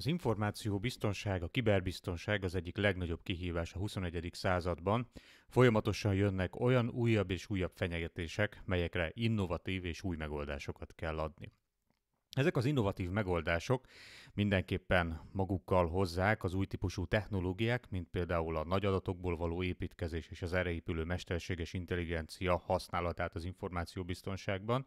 Az információ biztonság, a kiberbiztonság az egyik legnagyobb kihívás a 21. században. Folyamatosan jönnek olyan újabb és újabb fenyegetések, melyekre innovatív és új megoldásokat kell adni. Ezek az innovatív megoldások mindenképpen magukkal hozzák az új típusú technológiák, mint például a nagy adatokból való építkezés és az erre épülő mesterséges intelligencia használatát az információbiztonságban.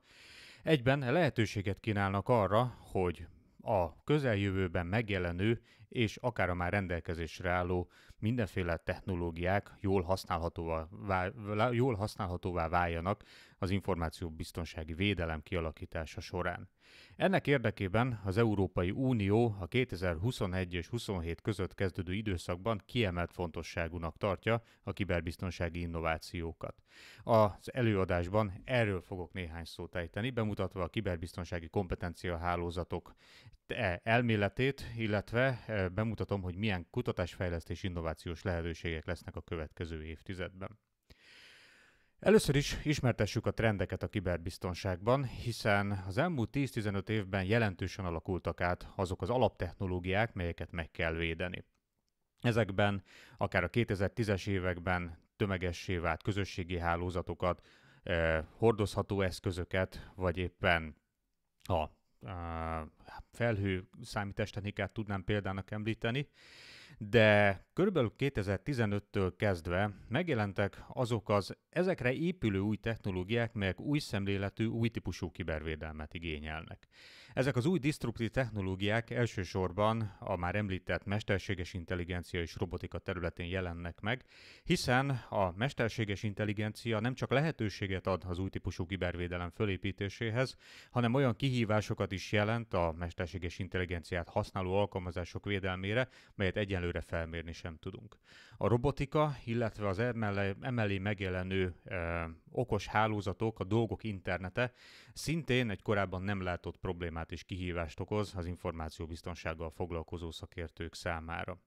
Egyben lehetőséget kínálnak arra, hogy a közeljövőben megjelenő és akár a már rendelkezésre álló mindenféle technológiák jól használhatóvá, vál, jól használhatóvá váljanak az információbiztonsági védelem kialakítása során. Ennek érdekében az Európai Unió a 2021 és 27 között kezdődő időszakban kiemelt fontosságúnak tartja a kiberbiztonsági innovációkat. Az előadásban erről fogok néhány szót ejteni, bemutatva a kiberbiztonsági kompetencia hálózatok e elméletét, illetve e, bemutatom, hogy milyen kutatásfejlesztés innovációs lehetőségek lesznek a következő évtizedben. Először is ismertessük a trendeket a kiberbiztonságban, hiszen az elmúlt 10-15 évben jelentősen alakultak át azok az alaptechnológiák, melyeket meg kell védeni. Ezekben akár a 2010-es években tömegessé vált közösségi hálózatokat, eh, hordozható eszközöket, vagy éppen a eh, felhő számítástechnikát tudnám példának említeni, de körülbelül 2015-től kezdve megjelentek azok az ezekre épülő új technológiák, melyek új szemléletű, új típusú kibervédelmet igényelnek. Ezek az új disztruptív technológiák elsősorban a már említett mesterséges intelligencia és robotika területén jelennek meg, hiszen a mesterséges intelligencia nem csak lehetőséget ad az új típusú kibervédelem fölépítéséhez, hanem olyan kihívásokat is jelent a mesterséges intelligenciát használó alkalmazások védelmére, melyet egyenlőre felmérni sem tudunk. A robotika, illetve az emellé, emellé megjelenő ö, okos hálózatok, a dolgok internete Szintén egy korábban nem látott problémát és kihívást okoz az információbiztonsággal foglalkozó szakértők számára.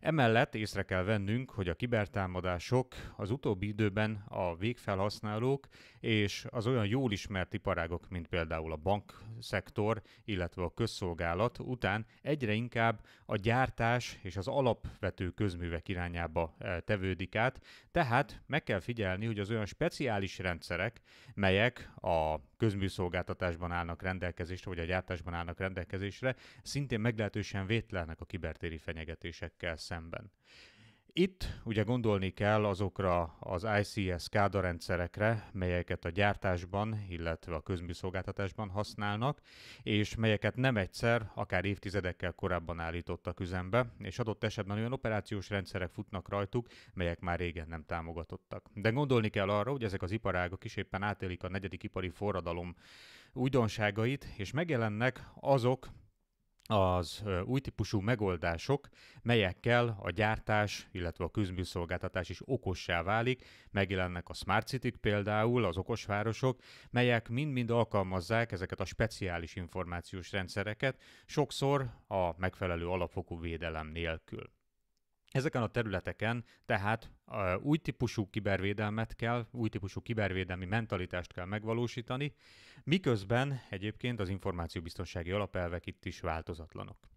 Emellett észre kell vennünk, hogy a kibertámadások az utóbbi időben a végfelhasználók és az olyan jól ismert iparágok, mint például a bankszektor, illetve a közszolgálat után egyre inkább a gyártás és az alapvető közművek irányába eh, tevődik át, tehát meg kell figyelni, hogy az olyan speciális rendszerek, melyek a közműszolgáltatásban állnak rendelkezésre, vagy a gyártásban állnak rendelkezésre, szintén meglehetősen vétlenek a kibertéri fenyegetésekkel szemben. Itt ugye gondolni kell azokra az ICS SCADA rendszerekre, melyeket a gyártásban, illetve a közműszolgáltatásban használnak, és melyeket nem egyszer, akár évtizedekkel korábban állítottak üzembe, és adott esetben olyan operációs rendszerek futnak rajtuk, melyek már régen nem támogatottak. De gondolni kell arra, hogy ezek az iparágok is éppen átélik a negyedik ipari forradalom újdonságait, és megjelennek azok, az új típusú megoldások, melyekkel a gyártás, illetve a közműszolgáltatás is okossá válik, megjelennek a smart city például, az okos városok, melyek mind-mind alkalmazzák ezeket a speciális információs rendszereket, sokszor a megfelelő alapfokú védelem nélkül. Ezeken a területeken tehát új típusú kibervédelmet kell, új típusú kibervédelmi mentalitást kell megvalósítani, miközben egyébként az információbiztonsági alapelvek itt is változatlanok.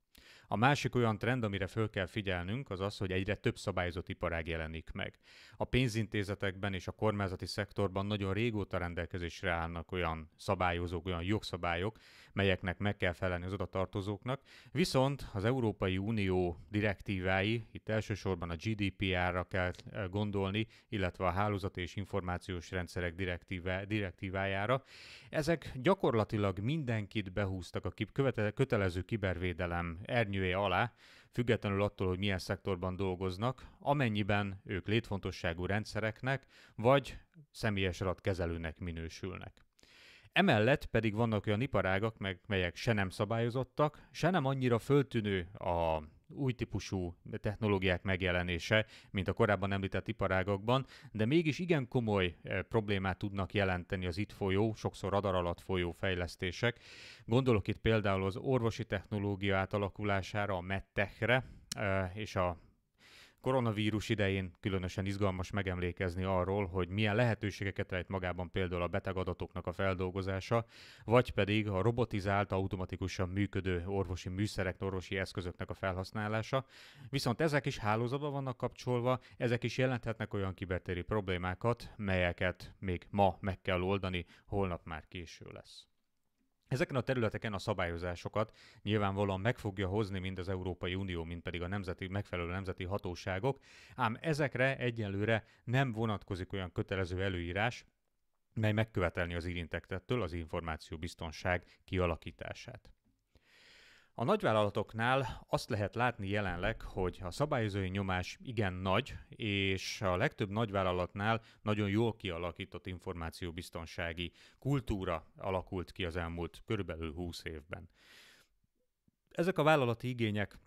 A másik olyan trend, amire föl kell figyelnünk, az az, hogy egyre több szabályozott iparág jelenik meg. A pénzintézetekben és a kormányzati szektorban nagyon régóta rendelkezésre állnak olyan szabályozók, olyan jogszabályok, melyeknek meg kell felelni az odatartozóknak, viszont az Európai Unió direktívái, itt elsősorban a GDPR-ra kell eh, gondolni, illetve a hálózati és információs rendszerek direktíve, direktívájára, ezek gyakorlatilag mindenkit behúztak a kötelező kibervédelem ernyő hatásköré alá, függetlenül attól, hogy milyen szektorban dolgoznak, amennyiben ők létfontosságú rendszereknek vagy személyes adatkezelőnek minősülnek. Emellett pedig vannak olyan iparágak, meg, melyek se nem szabályozottak, se nem annyira föltűnő a új típusú technológiák megjelenése, mint a korábban említett iparágakban, de mégis igen komoly eh, problémát tudnak jelenteni az itt folyó, sokszor radar alatt folyó fejlesztések. Gondolok itt például az orvosi technológia átalakulására, a medtechre, eh, és a koronavírus idején különösen izgalmas megemlékezni arról, hogy milyen lehetőségeket rejt magában például a betegadatoknak a feldolgozása, vagy pedig a robotizált, automatikusan működő orvosi műszerek, orvosi eszközöknek a felhasználása. Viszont ezek is hálózatban vannak kapcsolva, ezek is jelenthetnek olyan kibertéri problémákat, melyeket még ma meg kell oldani, holnap már késő lesz. Ezeken a területeken a szabályozásokat nyilvánvalóan meg fogja hozni mind az Európai Unió, mind pedig a nemzeti, megfelelő nemzeti hatóságok, ám ezekre egyelőre nem vonatkozik olyan kötelező előírás, mely megkövetelni az érintettektől az információbiztonság kialakítását. A nagyvállalatoknál azt lehet látni jelenleg, hogy a szabályozói nyomás igen nagy, és a legtöbb nagyvállalatnál nagyon jól kialakított információbiztonsági kultúra alakult ki az elmúlt körülbelül 20 évben. Ezek a vállalati igények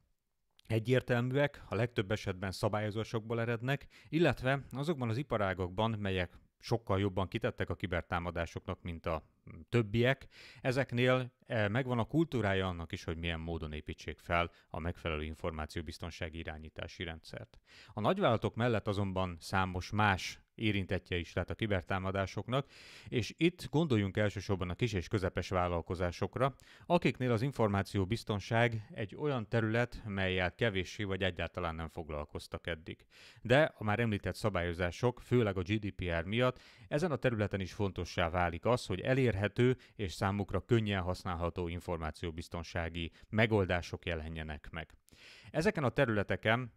egyértelműek, a legtöbb esetben szabályozásokból erednek, illetve azokban az iparágokban, melyek sokkal jobban kitettek a kibertámadásoknak, mint a többiek. Ezeknél eh, megvan a kultúrája annak is, hogy milyen módon építsék fel a megfelelő információbiztonsági irányítási rendszert. A nagyvállalatok mellett azonban számos más érintettje is lehet a kibertámadásoknak, és itt gondoljunk elsősorban a kis és közepes vállalkozásokra, akiknél az információbiztonság egy olyan terület, melyet kevéssé vagy egyáltalán nem foglalkoztak eddig. De a már említett szabályozások, főleg a GDPR miatt, ezen a területen is fontossá válik az, hogy elérhető és számukra könnyen használható információbiztonsági megoldások jelenjenek meg. Ezeken a területeken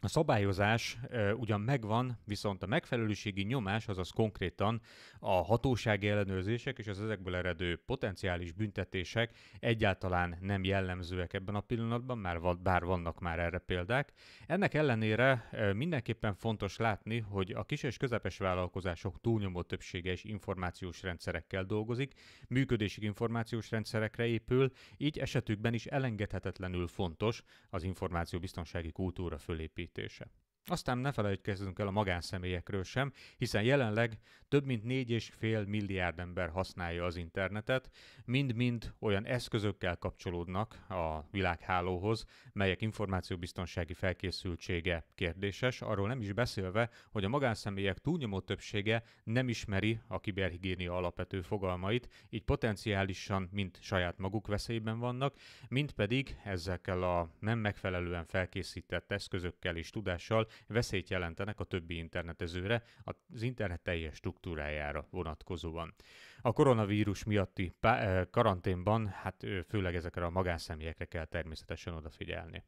a szabályozás ugyan megvan, viszont a megfelelőségi nyomás, azaz konkrétan a hatósági ellenőrzések és az ezekből eredő potenciális büntetések egyáltalán nem jellemzőek ebben a pillanatban, már bár vannak már erre példák. Ennek ellenére mindenképpen fontos látni, hogy a kis és közepes vállalkozások túlnyomó többsége is információs rendszerekkel dolgozik, működési információs rendszerekre épül, így esetükben is elengedhetetlenül fontos az információbiztonsági kultúra fölépítése bővítése. Aztán ne felejtkezzünk el a magánszemélyekről sem, hiszen jelenleg több mint 4,5 milliárd ember használja az internetet, mind-mind olyan eszközökkel kapcsolódnak a világhálóhoz, melyek információbiztonsági felkészültsége kérdéses, arról nem is beszélve, hogy a magánszemélyek túlnyomó többsége nem ismeri a kiberhigiénia alapvető fogalmait, így potenciálisan mind saját maguk veszélyben vannak, mind pedig ezekkel a nem megfelelően felkészített eszközökkel és tudással veszélyt jelentenek a többi internetezőre, az internet teljes struktúrájára vonatkozóan. A koronavírus miatti eh, karanténban, hát főleg ezekre a magánszemélyekre kell természetesen odafigyelni.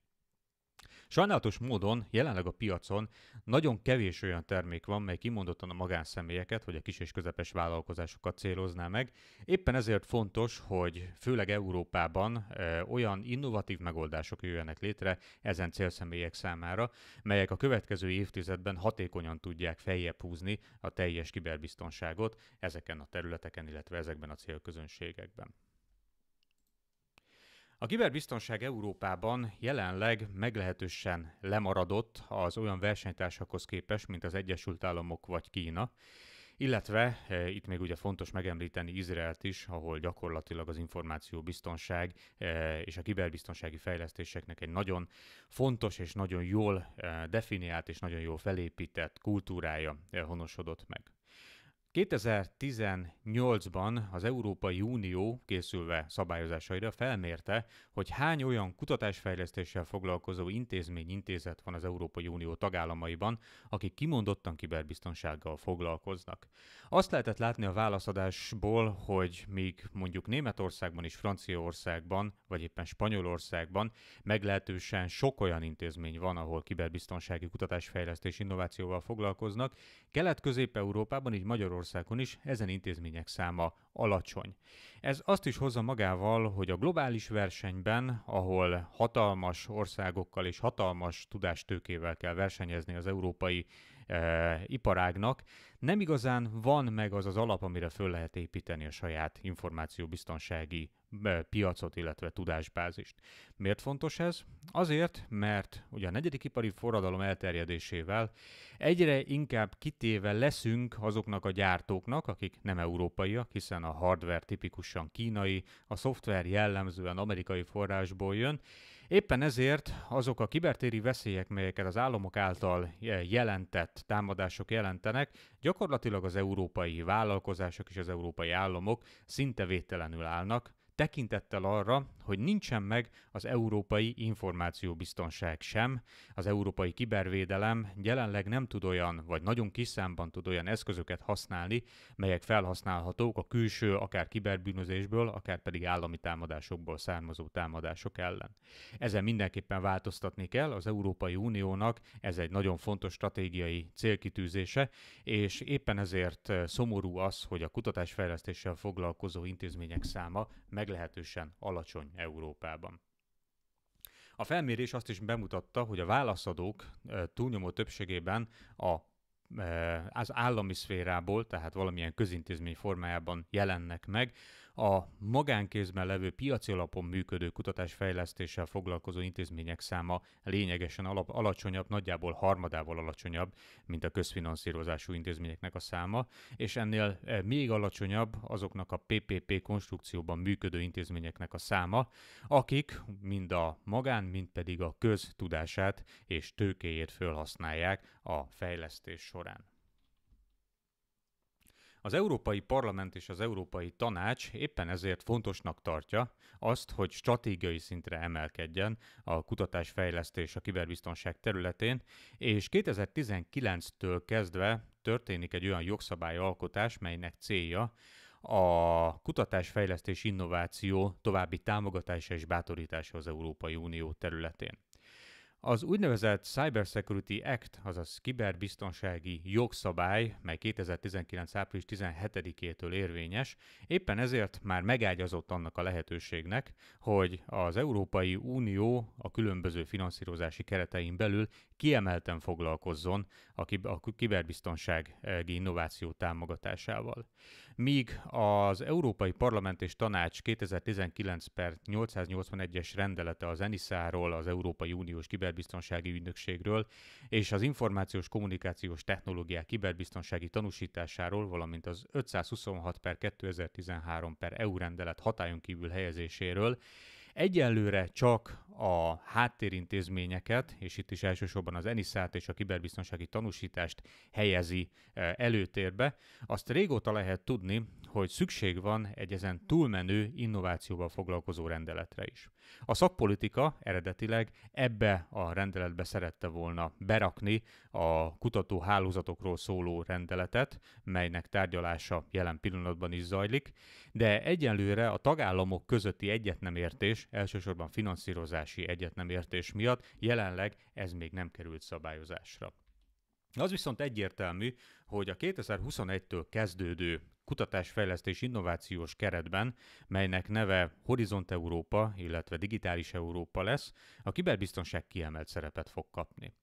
Sajnálatos módon jelenleg a piacon nagyon kevés olyan termék van, mely kimondottan a magánszemélyeket vagy a kis és közepes vállalkozásokat célozná meg. Éppen ezért fontos, hogy főleg Európában e, olyan innovatív megoldások jöjjenek létre ezen célszemélyek számára, melyek a következő évtizedben hatékonyan tudják feljebb húzni a teljes kiberbiztonságot ezeken a területeken, illetve ezekben a célközönségekben. A kiberbiztonság Európában jelenleg meglehetősen lemaradott az olyan versenytársakhoz képest, mint az Egyesült Államok vagy Kína, illetve eh, itt még ugye fontos megemlíteni Izraelt is, ahol gyakorlatilag az információbiztonság eh, és a kiberbiztonsági fejlesztéseknek egy nagyon fontos és nagyon jól eh, definiált és nagyon jól felépített kultúrája honosodott meg. 2018-ban az Európai Unió készülve szabályozásaira felmérte, hogy hány olyan kutatásfejlesztéssel foglalkozó intézmény intézet van az Európai Unió tagállamaiban, akik kimondottan kiberbiztonsággal foglalkoznak. Azt lehetett látni a válaszadásból, hogy míg mondjuk Németországban és Franciaországban, vagy éppen Spanyolországban meglehetősen sok olyan intézmény van, ahol kiberbiztonsági kutatásfejlesztés innovációval foglalkoznak, Kelet-Közép-Európában, így Magyarországban Magyarországon is ezen intézmények száma alacsony. Ez azt is hozza magával, hogy a globális versenyben, ahol hatalmas országokkal és hatalmas tudástőkével kell versenyezni az európai e, iparágnak nem igazán van meg az az alap, amire föl lehet építeni a saját információbiztonsági piacot, illetve tudásbázist. Miért fontos ez? Azért, mert ugye a negyedik ipari forradalom elterjedésével egyre inkább kitéve leszünk azoknak a gyártóknak, akik nem európaiak, hiszen a hardware tipikusan kínai, a szoftver jellemzően amerikai forrásból jön, Éppen ezért azok a kibertéri veszélyek, melyeket az államok által eh, jelentett támadások jelentenek, gyakorlatilag az európai vállalkozások és az európai államok szinte védtelenül állnak, tekintettel arra, hogy nincsen meg az európai információbiztonság sem, az európai kibervédelem jelenleg nem tud olyan, vagy nagyon kis számban tud olyan eszközöket használni, melyek felhasználhatók a külső, akár kiberbűnözésből, akár pedig állami támadásokból származó támadások ellen. Ezen mindenképpen változtatni kell, az Európai Uniónak ez egy nagyon fontos stratégiai célkitűzése, és éppen ezért eh, szomorú az, hogy a kutatásfejlesztéssel foglalkozó intézmények száma meg meglehetősen alacsony Európában. A felmérés azt is bemutatta, hogy a válaszadók túlnyomó többségében a az állami szférából, tehát valamilyen közintézmény formájában jelennek meg, a magánkézben levő piaci alapon működő kutatásfejlesztéssel foglalkozó intézmények száma lényegesen alap, alacsonyabb, nagyjából harmadával alacsonyabb, mint a közfinanszírozású intézményeknek a száma, és ennél e, még alacsonyabb azoknak a PPP konstrukcióban működő intézményeknek a száma, akik mind a magán, mind pedig a köz tudását és tőkéjét felhasználják a fejlesztés során. Az Európai Parlament és az Európai Tanács éppen ezért fontosnak tartja azt, hogy stratégiai szintre emelkedjen a kutatásfejlesztés a kiberbiztonság területén, és 2019-től kezdve történik egy olyan jogszabályalkotás, melynek célja a kutatásfejlesztés innováció további támogatása és bátorítása az Európai Unió területén. Az úgynevezett Cybersecurity Act, azaz kiberbiztonsági jogszabály, mely 2019. április 17-től érvényes, éppen ezért már megágyazott annak a lehetőségnek, hogy az Európai Unió a különböző finanszírozási keretein belül kiemelten foglalkozzon a, a kiberbiztonsági innováció támogatásával míg az Európai Parlament és Tanács 2019 per 881-es rendelete az ENISZ-ról, az Európai Uniós Kiberbiztonsági Ügynökségről és az információs kommunikációs technológiák kiberbiztonsági tanúsításáról, valamint az 526 per 2013 per EU rendelet hatályon kívül helyezéséről Egyelőre csak a háttérintézményeket, és itt is elsősorban az Eniszát és a kiberbiztonsági tanúsítást helyezi e, előtérbe. Azt régóta lehet tudni, hogy szükség van egy ezen túlmenő innovációval foglalkozó rendeletre is. A szakpolitika eredetileg ebbe a rendeletbe szerette volna berakni a kutatóhálózatokról szóló rendeletet, melynek tárgyalása jelen pillanatban is zajlik, de egyenlőre a tagállamok közötti egyetnemértés, elsősorban finanszírozási egyetnemértés miatt jelenleg ez még nem került szabályozásra. Az viszont egyértelmű, hogy a 2021-től kezdődő kutatásfejlesztés innovációs keretben, melynek neve Horizont Európa, illetve Digitális Európa lesz, a kiberbiztonság kiemelt szerepet fog kapni.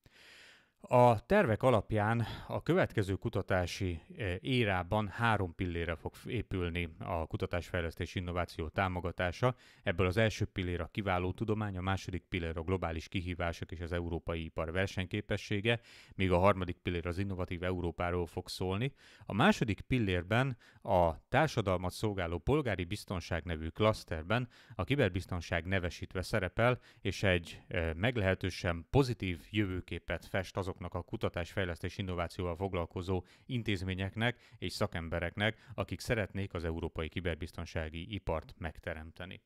A tervek alapján a következő kutatási eh, érában három pillére fog épülni a kutatásfejlesztés innováció támogatása. Ebből az első pillér a kiváló tudomány, a második pillér a globális kihívások és az európai ipar versenyképessége, míg a harmadik pillér az innovatív Európáról fog szólni. A második pillérben a társadalmat szolgáló polgári biztonság nevű klaszterben a kiberbiztonság nevesítve szerepel, és egy eh, meglehetősen pozitív jövőképet fest azok azoknak a kutatás-fejlesztés innovációval foglalkozó intézményeknek és szakembereknek, akik szeretnék az európai kiberbiztonsági ipart megteremteni.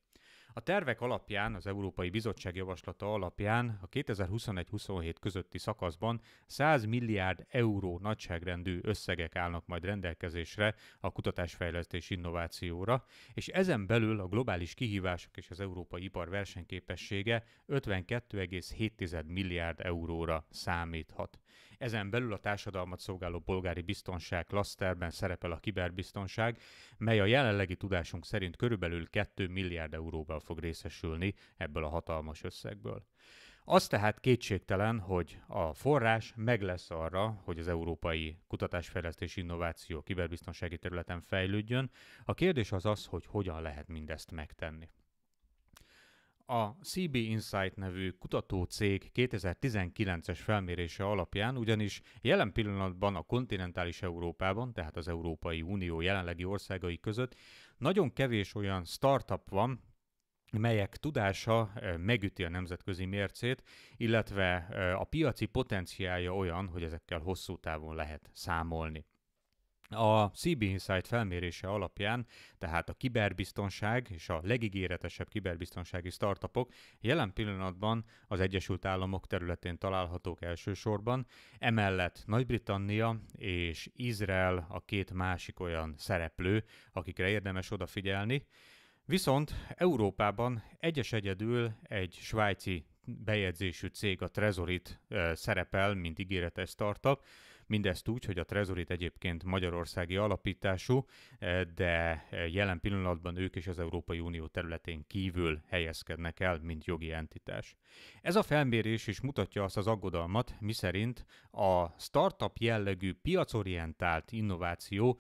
A tervek alapján, az Európai Bizottság javaslata alapján a 2021-27 közötti szakaszban 100 milliárd euró nagyságrendű összegek állnak majd rendelkezésre a kutatásfejlesztés innovációra, és ezen belül a globális kihívások és az európai ipar versenyképessége 52,7 milliárd euróra számíthat. Ezen belül a társadalmat szolgáló polgári biztonság klaszterben szerepel a kiberbiztonság, mely a jelenlegi tudásunk szerint körülbelül 2 milliárd euróval fog részesülni ebből a hatalmas összegből. Az tehát kétségtelen, hogy a forrás meg lesz arra, hogy az európai kutatásfejlesztés innováció kiberbiztonsági területen fejlődjön. A kérdés az az, hogy hogyan lehet mindezt megtenni. A CB Insight nevű kutatócég 2019-es felmérése alapján ugyanis jelen pillanatban a kontinentális Európában, tehát az Európai Unió jelenlegi országai között nagyon kevés olyan startup van, melyek tudása eh, megüti a nemzetközi mércét, illetve eh, a piaci potenciálja olyan, hogy ezekkel hosszú távon lehet számolni. A CB Insight felmérése alapján, tehát a kiberbiztonság és a legígéretesebb kiberbiztonsági startupok jelen pillanatban az Egyesült Államok területén találhatók elsősorban, emellett Nagy-Britannia és Izrael a két másik olyan szereplő, akikre érdemes odafigyelni. Viszont Európában egyes egyedül egy svájci bejegyzésű cég, a Trezorit szerepel, mint ígéretes startup, Mindezt úgy, hogy a Trezorit egyébként magyarországi alapítású, eh, de eh, jelen pillanatban ők is az Európai Unió területén kívül helyezkednek el, mint jogi entitás. Ez a felmérés is mutatja azt az aggodalmat, miszerint a startup jellegű piacorientált innováció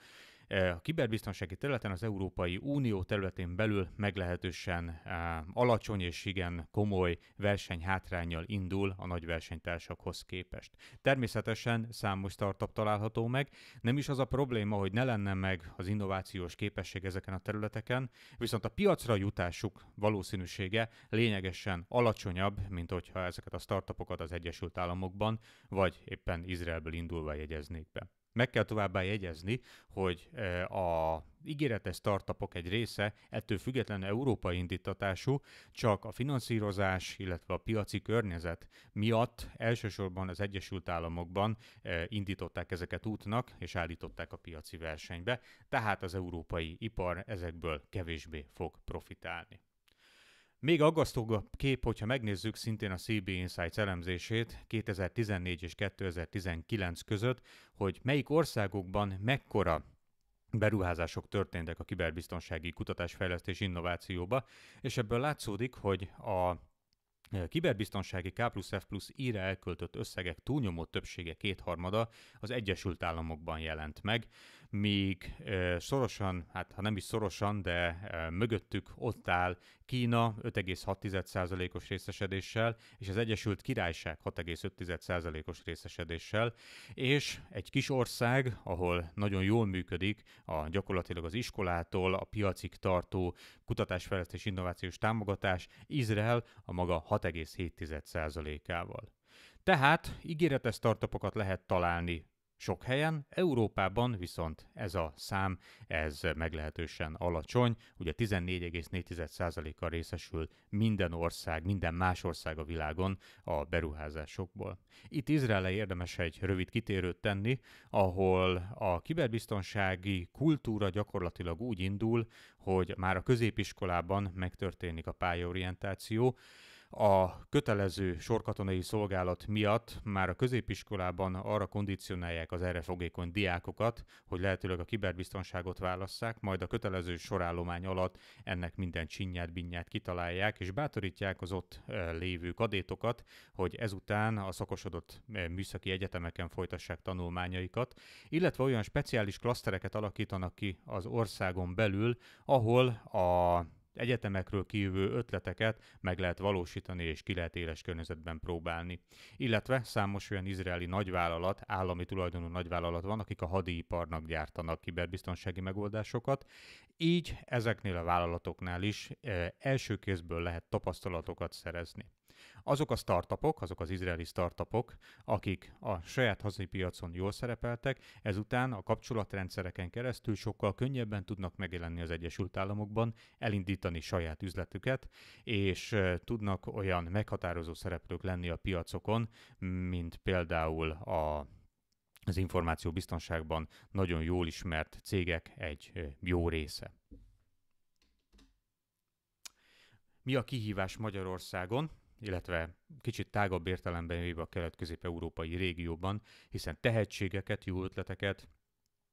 E, a kiberbiztonsági területen az Európai Unió területén belül meglehetősen e, alacsony és igen komoly versenyhátrányjal indul a nagy versenytársakhoz képest. Természetesen számos startup található meg, nem is az a probléma, hogy ne lenne meg az innovációs képesség ezeken a területeken, viszont a piacra jutásuk valószínűsége lényegesen alacsonyabb, mint hogyha ezeket a startupokat az Egyesült Államokban, vagy éppen Izraelből indulva jegyeznék be. Meg kell továbbá jegyezni, hogy e, a ígéretes startupok egy része ettől függetlenül európai indítatású, csak a finanszírozás, illetve a piaci környezet miatt elsősorban az Egyesült Államokban e, indították ezeket útnak, és állították a piaci versenybe, tehát az európai ipar ezekből kevésbé fog profitálni. Még aggasztóbb a kép, hogyha megnézzük szintén a CB Insights elemzését 2014 és 2019 között, hogy melyik országokban mekkora beruházások történtek a kiberbiztonsági kutatásfejlesztés innovációba, és ebből látszódik, hogy a e, kiberbiztonsági K plusz F plusz íre elköltött összegek túlnyomó többsége kétharmada az Egyesült Államokban jelent meg, míg szorosan, hát ha nem is szorosan, de mögöttük ott áll Kína 5,6%-os részesedéssel, és az Egyesült Királyság 6,5%-os részesedéssel, és egy kis ország, ahol nagyon jól működik a gyakorlatilag az iskolától a piacig tartó kutatásfejlesztés innovációs támogatás, Izrael a maga 6,7%-ával. Tehát ígéretes startupokat lehet találni sok helyen, Európában viszont ez a szám, ez meglehetősen alacsony, ugye 14,4%-kal részesül minden ország, minden más ország a világon a beruházásokból. Itt Izraelre érdemes egy rövid kitérőt tenni, ahol a kiberbiztonsági kultúra gyakorlatilag úgy indul, hogy már a középiskolában megtörténik a pályaorientáció, a kötelező sorkatonai szolgálat miatt már a középiskolában arra kondicionálják az erre fogékony diákokat, hogy lehetőleg a kiberbiztonságot válasszák, majd a kötelező sorállomány alatt ennek minden csinyát, binyát kitalálják, és bátorítják az ott eh, lévő kadétokat, hogy ezután a szakosodott eh, műszaki egyetemeken folytassák tanulmányaikat, illetve olyan speciális klasztereket alakítanak ki az országon belül, ahol a egyetemekről kívül ötleteket meg lehet valósítani és ki lehet éles környezetben próbálni. Illetve számos olyan izraeli nagyvállalat, állami tulajdonú nagyvállalat van, akik a hadiiparnak gyártanak kiberbiztonsági megoldásokat, így ezeknél a vállalatoknál is eh, első kézből lehet tapasztalatokat szerezni. Azok a startupok, azok az izraeli startupok, akik a saját hazai piacon jól szerepeltek, ezután a kapcsolatrendszereken keresztül sokkal könnyebben tudnak megjelenni az Egyesült Államokban, elindítani saját üzletüket, és tudnak olyan meghatározó szereplők lenni a piacokon, mint például a az információbiztonságban nagyon jól ismert cégek egy jó része. Mi a kihívás Magyarországon? illetve kicsit tágabb értelemben véve a kelet-közép-európai régióban, hiszen tehetségeket, jó ötleteket,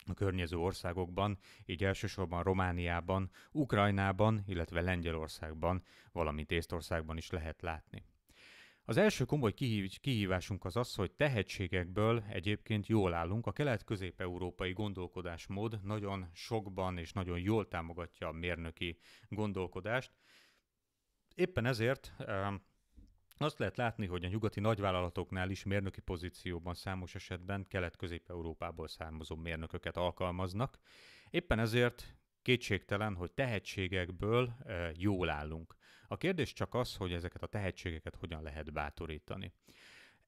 a környező országokban, így elsősorban Romániában, Ukrajnában, illetve Lengyelországban, valamint Észtországban is lehet látni. Az első komoly kihívásunk az az, hogy tehetségekből egyébként jól állunk. A kelet-közép-európai gondolkodásmód nagyon sokban és nagyon jól támogatja a mérnöki gondolkodást. Éppen ezért azt lehet látni, hogy a nyugati nagyvállalatoknál is mérnöki pozícióban számos esetben kelet-közép-európából származó mérnököket alkalmaznak. Éppen ezért kétségtelen, hogy tehetségekből eh, jól állunk. A kérdés csak az, hogy ezeket a tehetségeket hogyan lehet bátorítani.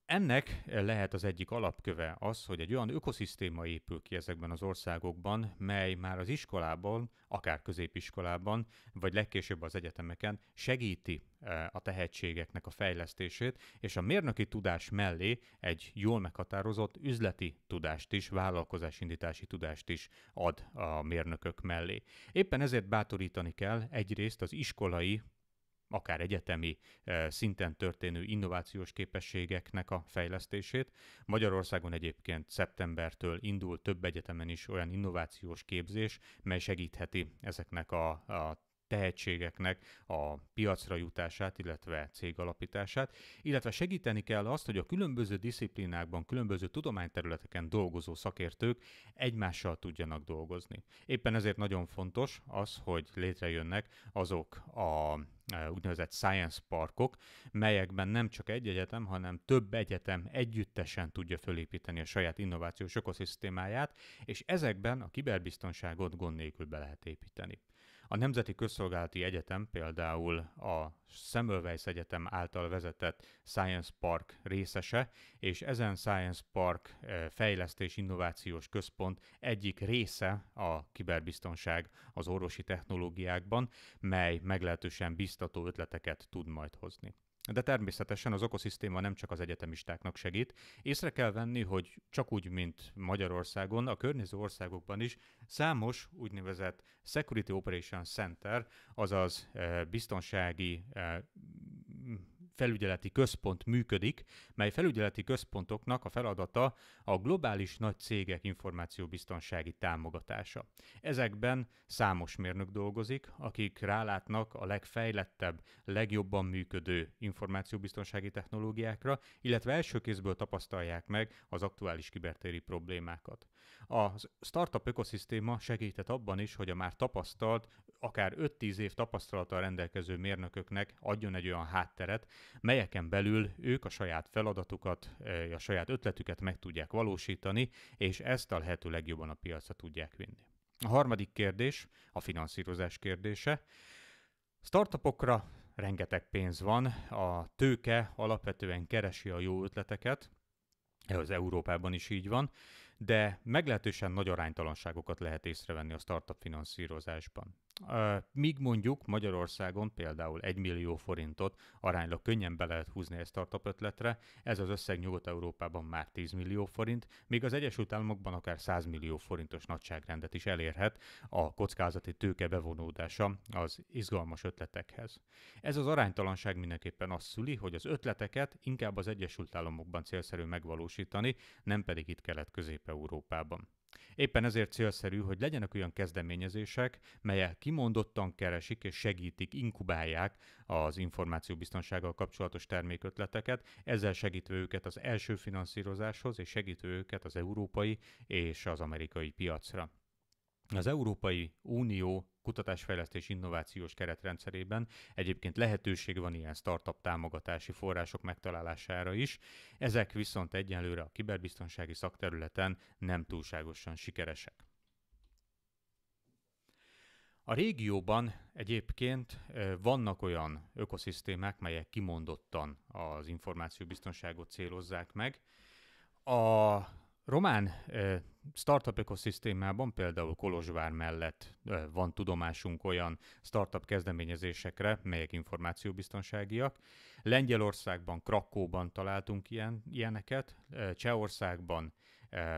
Ennek lehet az egyik alapköve az, hogy egy olyan ökoszisztéma épül ki ezekben az országokban, mely már az iskolában, akár középiskolában, vagy legkésőbb az egyetemeken segíti eh, a tehetségeknek a fejlesztését, és a mérnöki tudás mellé egy jól meghatározott üzleti tudást is, vállalkozásindítási tudást is ad a mérnökök mellé. Éppen ezért bátorítani kell egyrészt az iskolai akár egyetemi szinten történő innovációs képességeknek a fejlesztését. Magyarországon egyébként szeptembertől indul több egyetemen is olyan innovációs képzés, mely segítheti ezeknek a, a tehetségeknek a piacra jutását, illetve cégalapítását, illetve segíteni kell azt, hogy a különböző disziplinákban, különböző tudományterületeken dolgozó szakértők egymással tudjanak dolgozni. Éppen ezért nagyon fontos az, hogy létrejönnek azok a úgynevezett science parkok, melyekben nem csak egy egyetem, hanem több egyetem együttesen tudja fölépíteni a saját innovációs ökoszisztémáját, és ezekben a kiberbiztonságot gond nélkül be lehet építeni. A Nemzeti Közszolgálati Egyetem például a Semmelweis Egyetem által vezetett Science Park részese, és ezen Science Park eh, fejlesztés innovációs központ egyik része a kiberbiztonság az orvosi technológiákban, mely meglehetősen biztató ötleteket tud majd hozni. De természetesen az okoszisztéma nem csak az egyetemistáknak segít. Észre kell venni, hogy csak úgy, mint Magyarországon, a környező országokban is számos úgynevezett Security Operation Center, azaz eh, biztonsági eh, felügyeleti központ működik, mely felügyeleti központoknak a feladata a globális nagy cégek információbiztonsági támogatása. Ezekben számos mérnök dolgozik, akik rálátnak a legfejlettebb, legjobban működő információbiztonsági technológiákra, illetve első kézből tapasztalják meg az aktuális kibertéri problémákat. A startup ökoszisztéma segített abban is, hogy a már tapasztalt, akár 5-10 év tapasztalattal rendelkező mérnököknek adjon egy olyan hátteret, melyeken belül ők a saját feladatukat, a saját ötletüket meg tudják valósítani, és ezt a lehető legjobban a piacra tudják vinni. A harmadik kérdés a finanszírozás kérdése. Startupokra rengeteg pénz van, a tőke alapvetően keresi a jó ötleteket, ez Európában is így van, de meglehetősen nagy aránytalanságokat lehet észrevenni a startup finanszírozásban. Míg mondjuk Magyarországon például 1 millió forintot aránylag könnyen be lehet húzni egy startup ötletre, ez az összeg Nyugat-Európában már 10 millió forint, míg az Egyesült Államokban akár 100 millió forintos nagyságrendet is elérhet a kockázati tőke bevonódása az izgalmas ötletekhez. Ez az aránytalanság mindenképpen azt szüli, hogy az ötleteket inkább az Egyesült Államokban célszerű megvalósítani, nem pedig itt Kelet-Közép-Európában. Éppen ezért célszerű, hogy legyenek olyan kezdeményezések, melyek kimondottan keresik és segítik, inkubálják az információbiztonsággal kapcsolatos termékötleteket, ezzel segítve őket az első finanszírozáshoz és segítve őket az európai és az amerikai piacra. Az Európai Unió kutatásfejlesztés innovációs keretrendszerében egyébként lehetőség van ilyen startup támogatási források megtalálására is, ezek viszont egyenlőre a kiberbiztonsági szakterületen nem túlságosan sikeresek. A régióban egyébként vannak olyan ökoszisztémák, melyek kimondottan az információbiztonságot célozzák meg. A Román startup ökoszisztémában, például Kolozsvár mellett van tudomásunk olyan startup kezdeményezésekre, melyek információbiztonságiak. Lengyelországban, Krakóban találtunk ilyen, ilyeneket, Csehországban,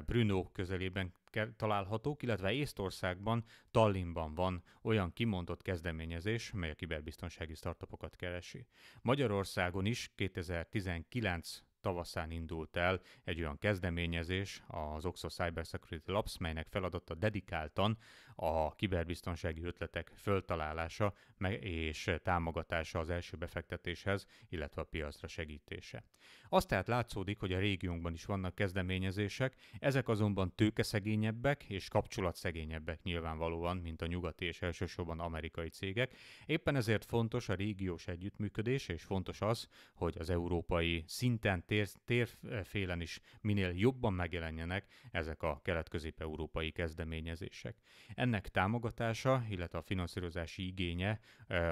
Brno közelében találhatók, illetve Észtországban, Tallinnban van olyan kimondott kezdeményezés, mely a kiberbiztonsági startupokat keresi. Magyarországon is 2019 tavaszán indult el egy olyan kezdeményezés, az Oxford Cyber Security Labs, melynek feladata dedikáltan a kiberbiztonsági ötletek föltalálása és támogatása az első befektetéshez, illetve a piacra segítése. Azt tehát látszódik, hogy a régiónkban is vannak kezdeményezések, ezek azonban tőkeszegényebbek és kapcsolatszegényebbek nyilvánvalóan, mint a nyugati és elsősorban amerikai cégek. Éppen ezért fontos a régiós együttműködés, és fontos az, hogy az európai szinten, tér, térfélen is minél jobban megjelenjenek ezek a kelet-közép-európai kezdeményezések. Ennek támogatása, illetve a finanszírozási igénye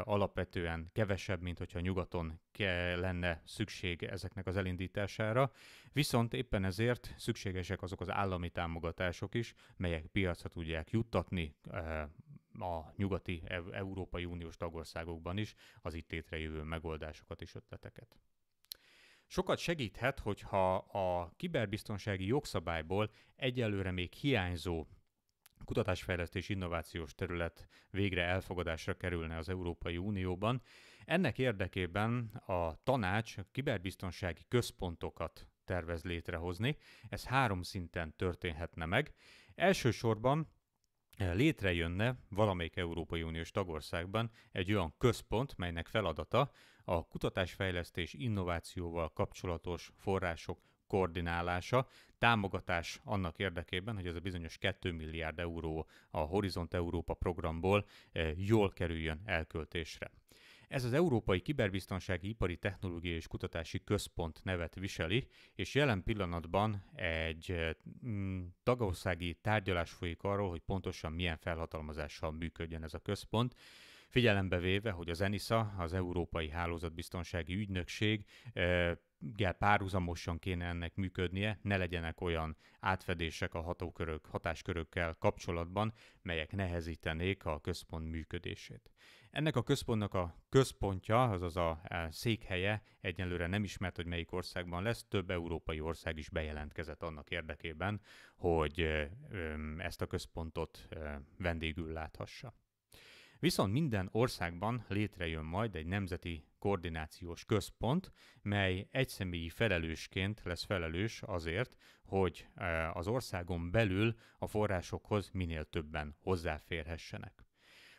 alapvetően kevesebb, mint hogyha nyugaton lenne szükség ezeknek az elindítására, viszont éppen ezért szükségesek azok az állami támogatások is, melyek piacra tudják juttatni a nyugati e-, Európai Uniós tagországokban is az itt létrejövő megoldásokat és ötleteket. Sokat segíthet, hogyha a kiberbiztonsági jogszabályból egyelőre még hiányzó kutatásfejlesztés innovációs terület végre elfogadásra kerülne az Európai Unióban. Ennek érdekében a tanács kiberbiztonsági központokat tervez létrehozni. Ez három szinten történhetne meg. Elsősorban eh, létrejönne valamelyik Európai Uniós tagországban egy olyan központ, melynek feladata, a kutatásfejlesztés innovációval kapcsolatos források koordinálása, támogatás annak érdekében, hogy ez a bizonyos 2 milliárd euró a Horizont Európa programból e, jól kerüljön elköltésre. Ez az Európai Kiberbiztonsági Ipari Technológiai és Kutatási Központ nevet viseli, és jelen pillanatban egy e, tagországi tárgyalás folyik arról, hogy pontosan milyen felhatalmazással működjön ez a központ, Figyelembe véve, hogy az ENISA, az Európai Hálózatbiztonsági Ügynökség gel párhuzamosan kéne ennek működnie, ne legyenek olyan átfedések a hatókörök, hatáskörökkel kapcsolatban, melyek nehezítenék a központ működését. Ennek a központnak a központja, azaz a e, székhelye egyenlőre nem ismert, hogy melyik országban lesz, több európai ország is bejelentkezett annak érdekében, hogy ezt a központot vendégül láthassa. Viszont minden országban létrejön majd egy nemzeti koordinációs központ, mely egyszemélyi felelősként lesz felelős azért, hogy e, az országon belül a forrásokhoz minél többen hozzáférhessenek.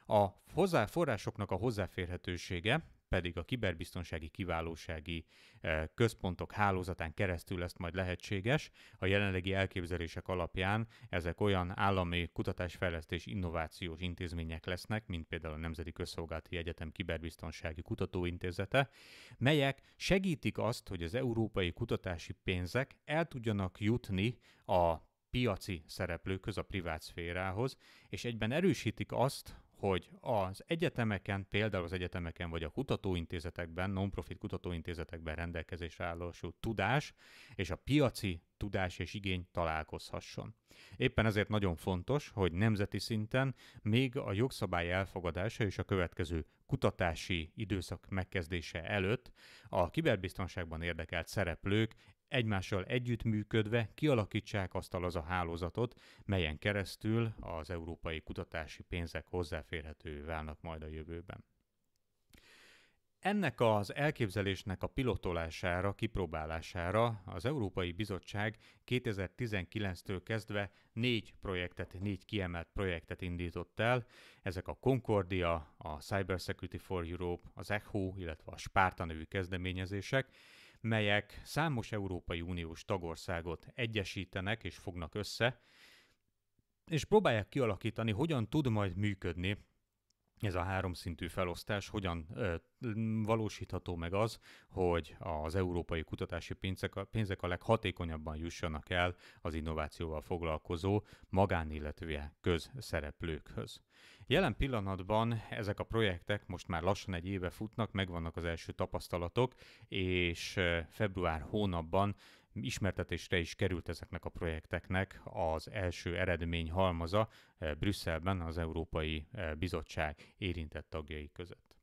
A hozzá, forrásoknak a hozzáférhetősége pedig a kiberbiztonsági kiválósági e, központok hálózatán keresztül lesz majd lehetséges. A jelenlegi elképzelések alapján ezek olyan állami kutatásfejlesztés innovációs intézmények lesznek, mint például a Nemzeti Közszolgálati Egyetem Kiberbiztonsági Kutatóintézete, melyek segítik azt, hogy az európai kutatási pénzek el tudjanak jutni a piaci szereplőköz, a privát szférához, és egyben erősítik azt, hogy az egyetemeken, például az egyetemeken vagy a kutatóintézetekben, non-profit kutatóintézetekben rendelkezésre állósú tudás és a piaci tudás és igény találkozhasson. Éppen ezért nagyon fontos, hogy nemzeti szinten még a jogszabály elfogadása és a következő kutatási időszak megkezdése előtt a kiberbiztonságban érdekelt szereplők egymással együttműködve kialakítsák azt az a hálózatot, melyen keresztül az európai kutatási pénzek hozzáférhetővé válnak majd a jövőben. Ennek az elképzelésnek a pilotolására, kipróbálására az Európai Bizottság 2019-től kezdve négy projektet, négy kiemelt projektet indított el. Ezek a Concordia, a Cybersecurity for Europe, az ECHO, illetve a Sparta nevű kezdeményezések, melyek számos Európai Uniós tagországot egyesítenek és fognak össze, és próbálják kialakítani, hogyan tud majd működni ez a háromszintű felosztás hogyan ö, valósítható meg az, hogy az európai kutatási pénzek a, pénzek a leghatékonyabban jussanak el az innovációval foglalkozó magán, illetve közszereplőkhöz. Jelen pillanatban ezek a projektek most már lassan egy éve futnak, megvannak az első tapasztalatok, és február hónapban ismertetésre is került ezeknek a projekteknek az első eredmény halmaza eh, Brüsszelben az Európai eh, Bizottság érintett tagjai között.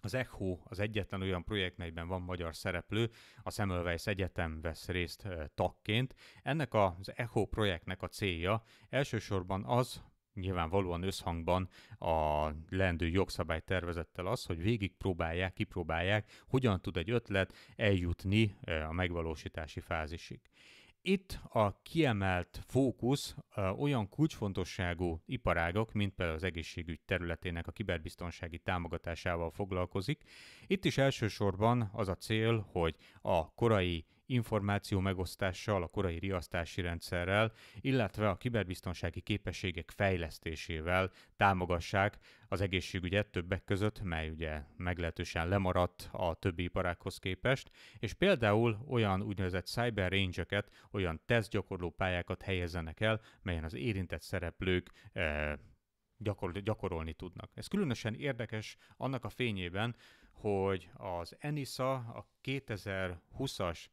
Az ECHO az egyetlen olyan projekt, melyben van magyar szereplő, a Semmelweis Egyetem vesz részt eh, tagként. Ennek az ECHO projektnek a célja elsősorban az, nyilvánvalóan összhangban a lendő jogszabálytervezettel az, hogy végig próbálják, kipróbálják, hogyan tud egy ötlet eljutni a megvalósítási fázisig. Itt a kiemelt fókusz olyan kulcsfontosságú iparágok, mint például az egészségügy területének a kiberbiztonsági támogatásával foglalkozik. Itt is elsősorban az a cél, hogy a korai információ megosztással, a korai riasztási rendszerrel, illetve a kiberbiztonsági képességek fejlesztésével támogassák az egészségügyet többek között, mely ugye meglehetősen lemaradt a többi iparákhoz képest, és például olyan úgynevezett cyber range olyan tesztgyakorló pályákat helyezzenek el, melyen az érintett szereplők e- gyakor- gyakorolni tudnak. Ez különösen érdekes annak a fényében, hogy az ENISA a 2020-as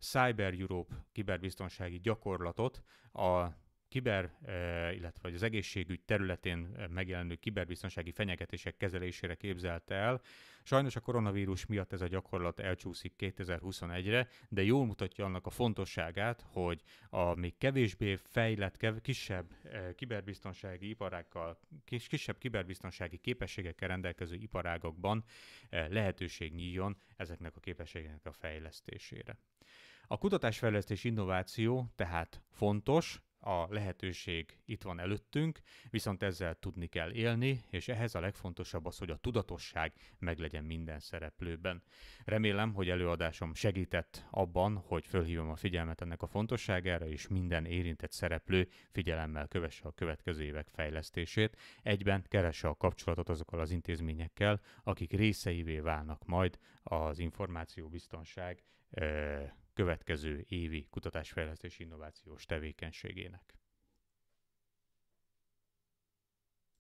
Cyber Europe kiberbiztonsági gyakorlatot a kiber, eh, illetve az egészségügy területén eh, megjelenő kiberbiztonsági fenyegetések kezelésére képzelte el. Sajnos a koronavírus miatt ez a gyakorlat elcsúszik 2021-re, de jól mutatja annak a fontosságát, hogy a még kevésbé fejlett, kev- kisebb eh, kiberbiztonsági iparákkal, kis- kisebb kiberbiztonsági képességekkel rendelkező iparágokban lehetőség nyíljon ezeknek a képességeknek a fejlesztésére. A kutatásfejlesztés innováció tehát fontos, a lehetőség itt van előttünk, viszont ezzel tudni kell élni, és ehhez a legfontosabb az, hogy a tudatosság meglegyen minden szereplőben. Remélem, hogy előadásom segített abban, hogy fölhívom a figyelmet ennek a fontosságára, és minden érintett szereplő figyelemmel kövesse a következő évek fejlesztését, egyben keresse a kapcsolatot azokkal az intézményekkel, akik részeivé válnak majd az információbiztonság következő évi kutatásfejlesztési innovációs tevékenységének.